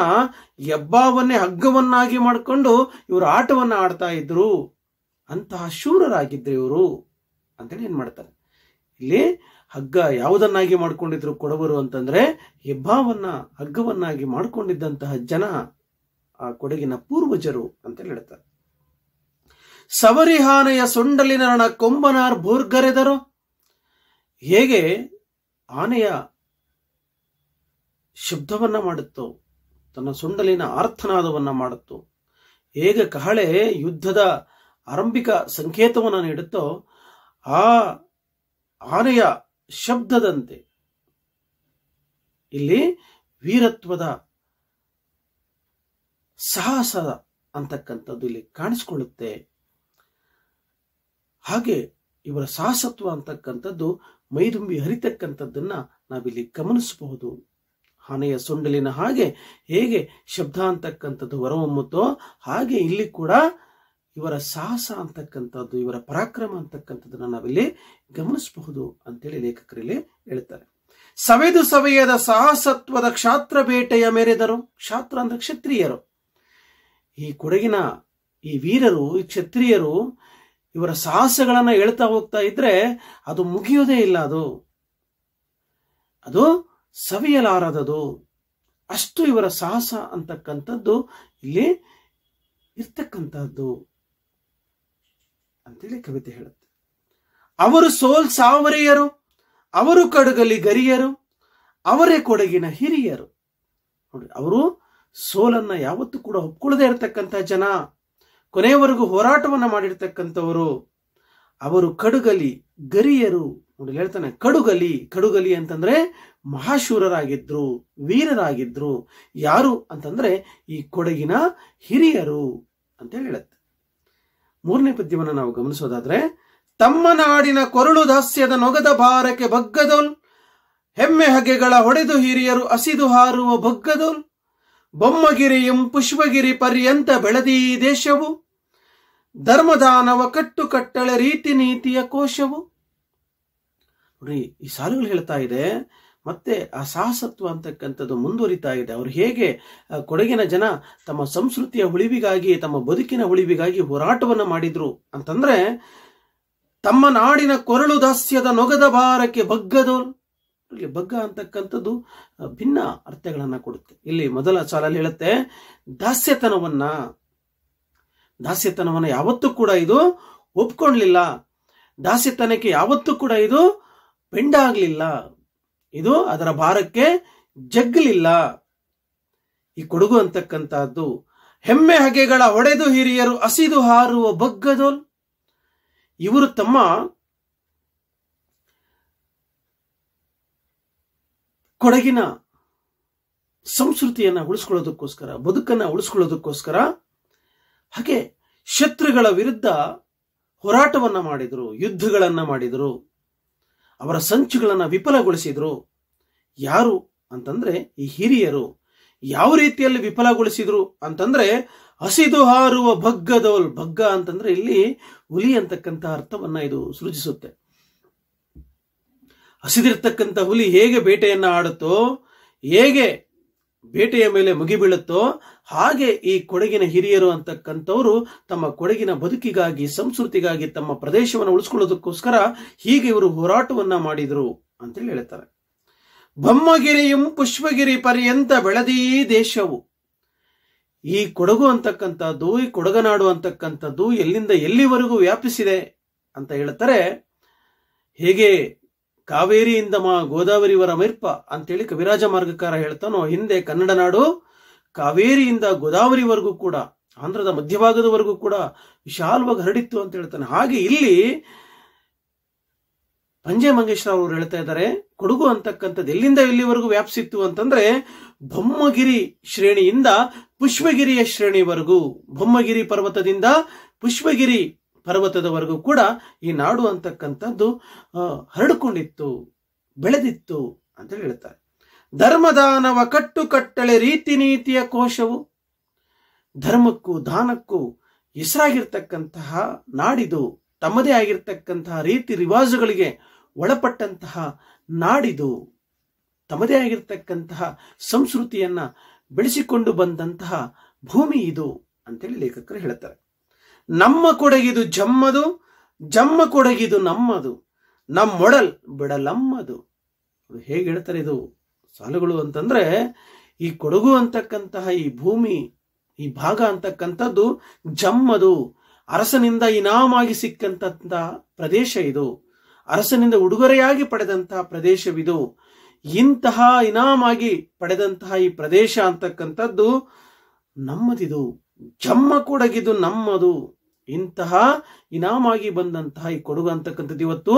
ಹೆಬ್ಬಾವನ್ನೇ ಹಗ್ಗವನ್ನಾಗಿ ಮಾಡಿಕೊಂಡು ಇವರು ಆಟವನ್ನ ಆಡ್ತಾ ಇದ್ರು ಅಂತಹ ಶೂರರಾಗಿದ್ರು ಇವರು ಅಂತೇಳಿ ಏನ್ ಮಾಡ್ತಾರೆ ಇಲ್ಲಿ ಹಗ್ಗ ಯಾವುದನ್ನಾಗಿ ಮಾಡಿಕೊಂಡಿದ್ರು ಕೊಡಬರು ಅಂತಂದ್ರೆ ಹೆಬ್ಬಾವನ್ನ ಹಗ್ಗವನ್ನಾಗಿ ಮಾಡಿಕೊಂಡಿದ್ದಂತಹ ಜನ ಆ ಕೊಡಗಿನ ಪೂರ್ವಜರು ಅಂತ ಹೇಳ್ತಾರೆ ಸವರಿಹಾನೆಯ ಸೊಂಡಲಿನ ರಣ ಕೊಂಬನಾರ್ ಬೋರ್ಗರೆದರು ಹೇಗೆ ಆನೆಯ ಶಬ್ದವನ್ನ ಮಾಡುತ್ತೋ ತನ್ನ ಸೊಂಡಲಿನ ಆರ್ಥನಾದವನ್ನ ಮಾಡುತ್ತೋ ಹೇಗೆ ಕಹಳೆ ಯುದ್ಧದ ಆರಂಭಿಕ ಸಂಕೇತವನ್ನ ನೀಡುತ್ತೋ ಆ ಆನೆಯ ಶಬ್ದದಂತೆ ಇಲ್ಲಿ ವೀರತ್ವದ ಸಾಹಸ ಅಂತಕ್ಕಂಥದ್ದು ಇಲ್ಲಿ ಕಾಣಿಸ್ಕೊಳ್ಳುತ್ತೆ ಹಾಗೆ ಇವರ ಸಾಹಸತ್ವ ಅಂತಕ್ಕಂಥದ್ದು ಮೈದುಂಬಿ ಹರಿತಕ್ಕಂಥದ್ದನ್ನ ನಾವಿಲ್ಲಿ ಗಮನಿಸಬಹುದು ಹಣೆಯ ಸೊಂಡಲಿನ ಹಾಗೆ ಹೇಗೆ ಶಬ್ದ ಅಂತಕ್ಕಂಥದ್ದು ಹೊರಹೊಮ್ಮುತ್ತೋ ಹಾಗೆ ಇಲ್ಲಿ ಕೂಡ ಇವರ ಸಾಹಸ ಅಂತಕ್ಕಂಥದ್ದು ಇವರ ಪರಾಕ್ರಮ ಅಂತಕ್ಕಂಥದ್ದನ್ನ ನಾವಿಲ್ಲಿ ಗಮನಿಸಬಹುದು ಅಂತೇಳಿ ಲೇಖಕರಲ್ಲಿ ಹೇಳ್ತಾರೆ ಸವೆದು ಸವೆಯದ ಸಾಹಸತ್ವದ ಕ್ಷಾತ್ರ ಬೇಟೆಯ ಮೇರೆದರು ಕ್ಷಾತ್ರ ಅಂದ್ರೆ ಕ್ಷತ್ರಿಯರು ಈ ಕೊಡಗಿನ ಈ ವೀರರು ಈ ಕ್ಷತ್ರಿಯರು ಇವರ ಸಾಹಸಗಳನ್ನು ಹೇಳ್ತಾ ಹೋಗ್ತಾ ಇದ್ರೆ ಅದು ಮುಗಿಯೋದೇ ಇಲ್ಲ ಅದು ಅದು ಸವಿಯಲಾರದದು ಅಷ್ಟು ಇವರ ಸಾಹಸ ಅಂತಕ್ಕಂಥದ್ದು ಇಲ್ಲಿ ಇರ್ತಕ್ಕಂಥದ್ದು ಅಂತೇಳಿ ಕವಿತೆ ಹೇಳುತ್ತೆ ಅವರು ಸೋಲ್ ಸಾವರಿಯರು ಅವರು ಕಡುಗಲಿ ಗರಿಯರು ಅವರೇ ಕೊಡಗಿನ ಹಿರಿಯರು ನೋಡಿ ಅವರು ಸೋಲನ್ನ ಯಾವತ್ತೂ ಕೂಡ ಒಪ್ಕೊಳ್ಳದೇ ಇರತಕ್ಕಂಥ ಜನ ಕೊನೆಯವರೆಗೂ ಹೋರಾಟವನ್ನ ಮಾಡಿರ್ತಕ್ಕಂಥವರು ಅವರು ಕಡುಗಲಿ ಗರಿಯರು ನೋಡಿ ಹೇಳ್ತಾನೆ ಕಡುಗಲಿ ಕಡುಗಲಿ ಅಂತಂದ್ರೆ ಮಹಾಶೂರರಾಗಿದ್ರು ವೀರರಾಗಿದ್ರು ಯಾರು ಅಂತಂದ್ರೆ ಈ ಕೊಡಗಿನ ಹಿರಿಯರು ಅಂತ ಹೇಳುತ್ತೆ ಮೂರನೇ ಪದ್ಯವನ್ನು ನಾವು ಗಮನಿಸೋದಾದ್ರೆ ತಮ್ಮ ನಾಡಿನ ಕೊರಳು ದಾಸ್ಯದ ನೊಗದ ಭಾರಕ್ಕೆ ಬಗ್ಗದೋಲ್ ಹೆಮ್ಮೆ ಹಗೆಗಳ ಹೊಡೆದು ಹಿರಿಯರು ಅಸಿದು ಹಾರುವ ಬಗ್ಗದೋಲ್ ಎಂ ಪುಷ್ಪಗಿರಿ ಪರ್ಯಂತ ಬೆಳೆದೀ ದೇಶವು ಧರ್ಮದಾನವ ಕಟ್ಟು ಕಟ್ಟಳೆ ರೀತಿ ನೀತಿಯ ಕೋಶವು ಈ ಸಾಲುಗಳು ಹೇಳ್ತಾ ಇದೆ ಮತ್ತೆ ಆ ಸಾಹಸತ್ವ ಅಂತಕ್ಕಂಥದ್ದು ಮುಂದುವರಿತಾ ಇದೆ ಅವರು ಹೇಗೆ ಕೊಡಗಿನ ಜನ ತಮ್ಮ ಸಂಸ್ಕೃತಿಯ ಉಳಿವಿಗಾಗಿ ತಮ್ಮ ಬದುಕಿನ ಉಳಿವಿಗಾಗಿ ಹೋರಾಟವನ್ನು ಮಾಡಿದ್ರು ಅಂತಂದ್ರೆ ತಮ್ಮ ನಾಡಿನ ಕೊರಳು ದಾಸ್ಯದ ನೊಗದ ಭಾರಕ್ಕೆ ಬಗ್ಗದು ಇಲ್ಲಿ ಬಗ್ಗ ಅಂತಕ್ಕಂಥದ್ದು ಭಿನ್ನ ಅರ್ಥಗಳನ್ನು ಕೊಡುತ್ತೆ ಇಲ್ಲಿ ಮೊದಲ ಸಾಲಲ್ಲಿ ಹೇಳುತ್ತೆ ದಾಸ್ಯತನವನ್ನ ದಾಸ್ಯತನವನ್ನ ಯಾವತ್ತೂ ಕೂಡ ಇದು ಒಪ್ಕೊಳ್ಲಿಲ್ಲ ದಾಸ್ಯತನಕ್ಕೆ ಯಾವತ್ತೂ ಕೂಡ ಇದು ಬೆಂಡಾಗ್ಲಿಲ್ಲ ಇದು ಅದರ ಭಾರಕ್ಕೆ ಜಗ್ಗಲಿಲ್ಲ ಈ ಕೊಡಗು ಅಂತಕ್ಕಂತಹದ್ದು ಹೆಮ್ಮೆ ಹಗೆಗಳ ಒಡೆದು ಹಿರಿಯರು ಅಸಿದು ಹಾರುವ ಬಗ್ಗದೋಲ್ ಇವರು ತಮ್ಮ ಕೊಡಗಿನ ಸಂಸ್ಕೃತಿಯನ್ನ ಉಳಿಸ್ಕೊಳ್ಳೋದಕ್ಕೋಸ್ಕರ ಬದುಕನ್ನ ಉಳಿಸ್ಕೊಳ್ಳೋದಕ್ಕೋಸ್ಕರ ಹಾಗೆ ಶತ್ರುಗಳ ವಿರುದ್ಧ ಹೋರಾಟವನ್ನ ಮಾಡಿದರು ಯುದ್ಧಗಳನ್ನ ಮಾಡಿದರು ಅವರ ಸಂಚುಗಳನ್ನು ವಿಫಲಗೊಳಿಸಿದರು ಯಾರು ಅಂತಂದ್ರೆ ಈ ಹಿರಿಯರು ಯಾವ ರೀತಿಯಲ್ಲಿ ವಿಫಲಗೊಳಿಸಿದ್ರು ಅಂತಂದ್ರೆ ಹಸಿದು ಹಾರುವ ಭಗ್ಗದವಲ್ ಭಗ್ಗ ಅಂತಂದ್ರೆ ಇಲ್ಲಿ ಹುಲಿ ಅಂತಕ್ಕಂಥ ಅರ್ಥವನ್ನ ಇದು ಸೃಜಿಸುತ್ತೆ ಹಸಿದಿರ್ತಕ್ಕಂಥ ಹುಲಿ ಹೇಗೆ ಬೇಟೆಯನ್ನ ಆಡುತ್ತೋ ಹೇಗೆ ಬೇಟೆಯ ಮೇಲೆ ಮುಗಿಬೀಳುತ್ತೋ ಹಾಗೆ ಈ ಕೊಡಗಿನ ಹಿರಿಯರು ಅಂತಕ್ಕಂಥವ್ರು ತಮ್ಮ ಕೊಡಗಿನ ಬದುಕಿಗಾಗಿ ಸಂಸ್ಕೃತಿಗಾಗಿ ತಮ್ಮ ಪ್ರದೇಶವನ್ನು ಉಳಿಸ್ಕೊಳ್ಳೋದಕ್ಕೋಸ್ಕರ ಹೀಗೆ ಇವರು ಹೋರಾಟವನ್ನ ಮಾಡಿದರು ಅಂತೇಳಿ ಹೇಳ್ತಾರೆ ಬೊಮ್ಮಗಿರಿಯು ಪುಷ್ಪಗಿರಿ ಪರ್ಯಂತ ಬೆಳೆದೀ ದೇಶವು ಈ ಕೊಡಗು ಅಂತಕ್ಕಂಥದ್ದು ಈ ಕೊಡಗನಾಡು ಅಂತಕ್ಕಂಥದ್ದು ಎಲ್ಲಿಂದ ಎಲ್ಲಿವರೆಗೂ ವ್ಯಾಪಿಸಿದೆ ಅಂತ ಹೇಳ್ತಾರೆ ಹೇಗೆ ಕಾವೇರಿಯಿಂದ ಮಾ ಗೋದಾವರಿವರ ಮಿರ್ಪ ಅಂತೇಳಿ ಕವಿರಾಜ ಮಾರ್ಗಕಾರ ಹೇಳ್ತಾನೋ ಹಿಂದೆ ಕನ್ನಡ ನಾಡು ಕಾವೇರಿಯಿಂದ ಗೋದಾವರಿವರೆಗೂ ಕೂಡ ಆಂಧ್ರದ ಮಧ್ಯಭಾಗದವರೆಗೂ ಕೂಡ ವಿಶಾಲವಾಗಿ ಹರಡಿತ್ತು ಅಂತ ಹೇಳ್ತಾನೆ ಹಾಗೆ ಇಲ್ಲಿ ಪಂಜೆ ಮಂಗೇಶ್ವರ ಅವರು ಹೇಳ್ತಾ ಇದ್ದಾರೆ ಕೊಡಗು ಅಂತಕ್ಕಂಥದ್ದು ಎಲ್ಲಿಂದ ಎಲ್ಲಿವರೆಗೂ ವ್ಯಾಪಿಸಿತ್ತು ಅಂತಂದ್ರೆ ಬೊಮ್ಮಗಿರಿ ಶ್ರೇಣಿಯಿಂದ ಪುಷ್ಪಗಿರಿಯ ಶ್ರೇಣಿವರೆಗೂ ಬೊಮ್ಮಗಿರಿ ಪರ್ವತದಿಂದ ಪುಷ್ಪಗಿರಿ ಪರ್ವತದವರೆಗೂ ಕೂಡ ಈ ನಾಡು ಅಂತಕ್ಕಂಥದ್ದು ಹರಡಿಕೊಂಡಿತ್ತು ಬೆಳೆದಿತ್ತು ಅಂತ ಹೇಳ್ತಾರೆ ಧರ್ಮದಾನವ ಕಟ್ಟುಕಟ್ಟಳೆ ರೀತಿ ನೀತಿಯ ಕೋಶವು ಧರ್ಮಕ್ಕೂ ದಾನಕ್ಕೂ ಹೆಸರಾಗಿರ್ತಕ್ಕಂತಹ ನಾಡಿದು ತಮ್ಮದೇ ಆಗಿರ್ತಕ್ಕಂತಹ ರೀತಿ ರಿವಾಜುಗಳಿಗೆ ಒಳಪಟ್ಟಂತಹ ನಾಡಿದು ತಮ್ಮದೇ ಆಗಿರ್ತಕ್ಕಂತಹ ಸಂಸ್ಕೃತಿಯನ್ನ ಬೆಳೆಸಿಕೊಂಡು ಬಂದಂತಹ ಭೂಮಿ ಇದು ಅಂತೇಳಿ ಲೇಖಕರು ಹೇಳ್ತಾರೆ ನಮ್ಮ ಕೊಡಗಿದು ಜಮ್ಮದು ಜಮ್ಮ ಕೊಡಗಿದು ನಮ್ಮದು ನಮ್ಮೊಡಲ್ ಬಿಡಲಮ್ಮದು ಹೇಗೆ ಹೇಳ್ತಾರೆ ಇದು ಸಾಲುಗಳು ಅಂತಂದ್ರೆ ಈ ಕೊಡಗು ಅಂತಕ್ಕಂತಹ ಈ ಭೂಮಿ ಈ ಭಾಗ ಅಂತಕ್ಕಂಥದ್ದು ಜಮ್ಮದು ಅರಸನಿಂದ ಇನಾಮಾಗಿ ಸಿಕ್ಕಂತಹ ಪ್ರದೇಶ ಇದು ಅರಸನಿಂದ ಉಡುಗೊರೆಯಾಗಿ ಪಡೆದಂತಹ ಪ್ರದೇಶವಿದು ಇಂತಹ ಇನಾಮಾಗಿ ಪಡೆದಂತಹ ಈ ಪ್ರದೇಶ ಅಂತಕ್ಕಂಥದ್ದು ನಮ್ಮದಿದು ಜಮ್ಮ ಕೊಡಗಿದು ನಮ್ಮದು ಇಂತಹ ಇನಾಮಾಗಿ ಬಂದಂತಹ ಈ ಕೊಡಗು ಅಂತಕ್ಕಂಥದ್ದು ಇವತ್ತು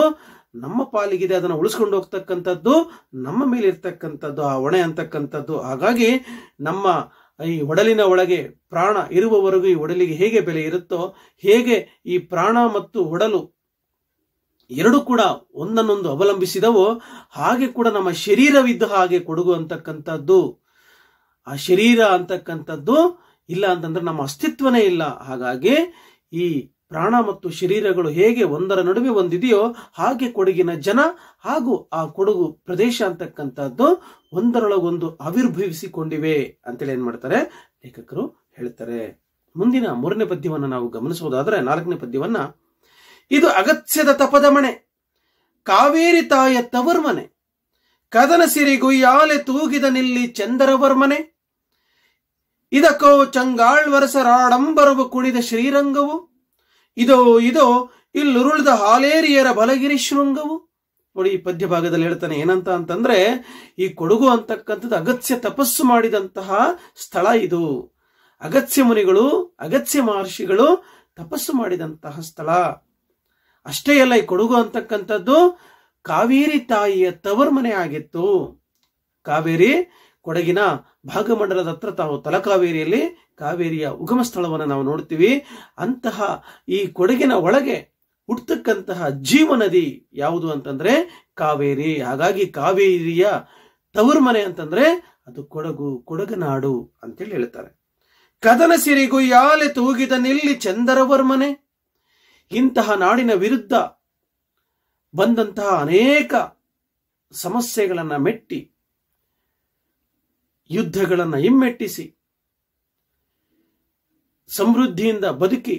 ನಮ್ಮ ಪಾಲಿಗಿದೆ ಅದನ್ನು ಉಳಿಸ್ಕೊಂಡು ಹೋಗ್ತಕ್ಕಂಥದ್ದು ನಮ್ಮ ಮೇಲೆ ಇರ್ತಕ್ಕಂಥದ್ದು ಆ ಹೊಣೆ ಅಂತಕ್ಕಂಥದ್ದು ಹಾಗಾಗಿ ನಮ್ಮ ಈ ಒಡಲಿನ ಒಳಗೆ ಪ್ರಾಣ ಇರುವವರೆಗೂ ಈ ಒಡಲಿಗೆ ಹೇಗೆ ಬೆಲೆ ಇರುತ್ತೋ ಹೇಗೆ ಈ ಪ್ರಾಣ ಮತ್ತು ಒಡಲು ಎರಡು ಕೂಡ ಒಂದನ್ನೊಂದು ಅವಲಂಬಿಸಿದವೋ ಹಾಗೆ ಕೂಡ ನಮ್ಮ ಶರೀರವಿದ್ದ ಹಾಗೆ ಕೊಡುಗು ಅಂತಕ್ಕಂಥದ್ದು ಆ ಶರೀರ ಅಂತಕ್ಕಂಥದ್ದು ಇಲ್ಲ ಅಂತಂದ್ರೆ ನಮ್ಮ ಅಸ್ತಿತ್ವನೇ ಇಲ್ಲ ಹಾಗಾಗಿ ಈ ಪ್ರಾಣ ಮತ್ತು ಶರೀರಗಳು ಹೇಗೆ ಒಂದರ ನಡುವೆ ಒಂದಿದೆಯೋ ಹಾಗೆ ಕೊಡಗಿನ ಜನ ಹಾಗೂ ಆ ಕೊಡಗು ಪ್ರದೇಶ ಅಂತಕ್ಕಂಥದ್ದು ಒಂದರೊಳಗೊಂದು ಆವಿರ್ಭವಿಸಿಕೊಂಡಿವೆ ಅಂತೇಳಿ ಏನ್ ಮಾಡ್ತಾರೆ ಲೇಖಕರು ಹೇಳ್ತಾರೆ ಮುಂದಿನ ಮೂರನೇ ಪದ್ಯವನ್ನು ನಾವು ಗಮನಿಸುವುದಾದ್ರೆ ನಾಲ್ಕನೇ ಪದ್ಯವನ್ನ ಇದು ಅಗತ್ಯದ ತಪದ ಮನೆ ಕಾವೇರಿ ತಾಯ ತವರ್ಮನೆ ಕದನ ಯಾಲೆ ತೂಗಿದ ನಿಲ್ಲಿ ಚಂದರವರ್ಮನೆ ಇದಕ್ಕೋ ಚಂಗಾಳ್ವರಸರಾಡಂಬರವು ಕುಣಿದ ಶ್ರೀರಂಗವು ಇದು ಇದು ಇಲ್ಲುರುಳಿದ ಹಾಲೇರಿಯರ ಬಲಗಿರಿ ಶೃಂಗವು ನೋಡಿ ಈ ಪದ್ಯ ಭಾಗದಲ್ಲಿ ಹೇಳ್ತಾನೆ ಏನಂತ ಅಂತಂದ್ರೆ ಈ ಕೊಡಗು ಅಂತಕ್ಕಂಥದ್ದು ಅಗತ್ಯ ತಪಸ್ಸು ಮಾಡಿದಂತಹ ಸ್ಥಳ ಇದು ಅಗತ್ಯ ಮುನಿಗಳು ಅಗತ್ಯ ಮಹರ್ಷಿಗಳು ತಪಸ್ಸು ಮಾಡಿದಂತಹ ಸ್ಥಳ ಅಷ್ಟೇ ಅಲ್ಲ ಈ ಕೊಡಗು ಅಂತಕ್ಕಂಥದ್ದು ಕಾವೇರಿ ತಾಯಿಯ ತವರ್ ಮನೆ ಆಗಿತ್ತು ಕಾವೇರಿ ಕೊಡಗಿನ ಭಾಗಮಂಡಲದ ಹತ್ರ ತಾವು ತಲಕಾವೇರಿಯಲ್ಲಿ ಕಾವೇರಿಯ ಉಗಮ ಸ್ಥಳವನ್ನು ನಾವು ನೋಡ್ತೀವಿ ಅಂತಹ ಈ ಕೊಡಗಿನ ಒಳಗೆ ಹುಟ್ಟತಕ್ಕಂತಹ ಜೀವನದಿ ಯಾವುದು ಅಂತಂದ್ರೆ ಕಾವೇರಿ ಹಾಗಾಗಿ ಕಾವೇರಿಯ ತವರು ಮನೆ ಅಂತಂದ್ರೆ ಅದು ಕೊಡಗು ಕೊಡಗನಾಡು ಅಂತೇಳಿ ಹೇಳ್ತಾರೆ ಕದನ ಸಿರಿಗೂ ಯಾಲೆ ತೂಗಿದ ನಿಲ್ಲಿ ಮನೆ ಇಂತಹ ನಾಡಿನ ವಿರುದ್ಧ ಬಂದಂತಹ ಅನೇಕ ಸಮಸ್ಯೆಗಳನ್ನ ಮೆಟ್ಟಿ ಯುದ್ಧಗಳನ್ನ ಹಿಮ್ಮೆಟ್ಟಿಸಿ ಸಮೃದ್ಧಿಯಿಂದ ಬದುಕಿ